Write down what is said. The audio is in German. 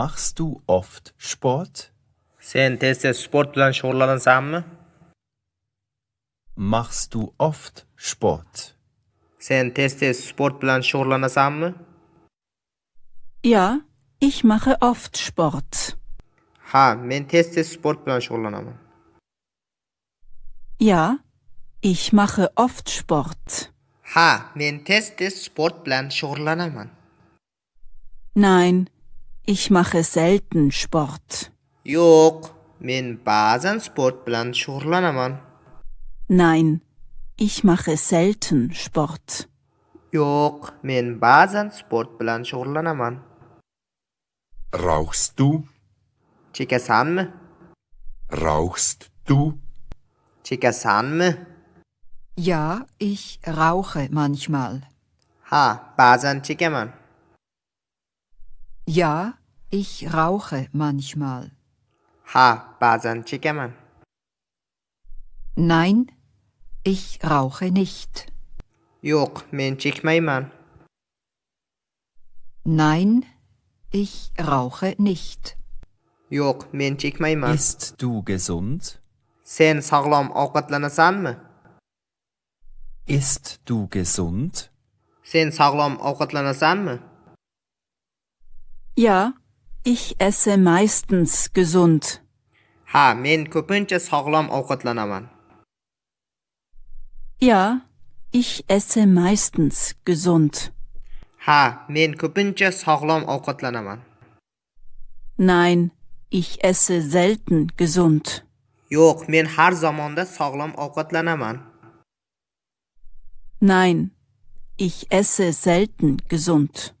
Machst du oft Sport? Sen tez sport bilan shug'ullansanmi? Machst du oft Sport? Sen tez sport bilan shug'ullanasanmi? Ja, ich mache oft Sport. Ha, men tez sport bilan shug'ullanaman. Ja, ich mache oft Sport. Ha, men tez sport bilan shug'ullanaman. Nein, ich mache selten Sport. Yok, min bazen sport bilan shug'ullanaman. Nein, ich mache selten Sport. Yok, min bazen sport bilan shug'ullanaman. Rauchst du? Chekasanmi? Rauchst du? Chekasanmi? Ja, ich rauche manchmal. Ha, bazen chekaman. Ja, ich rauche manchmal. Ha, bazan chikeman. Nein, ich rauche nicht. Yok, ben çekmeyim. Nein, ich rauche nicht. Yok, ben çekmeyim. Bist du gesund? Sen sağlam avqatlanasan mı? Ist du gesund? Sen sağlam avqatlanasan mı? Ja, ich esse meistens gesund. Ha, men ko'pincha sog'lom ovqatlanaman. Ja, ich esse meistens gesund. Ha, men ko'pincha sog'lom ovqatlanaman. Nein, ich esse selten gesund. Yo'q, men har zamonda sog'lom ovqatlanaman. Nein, ich esse selten gesund.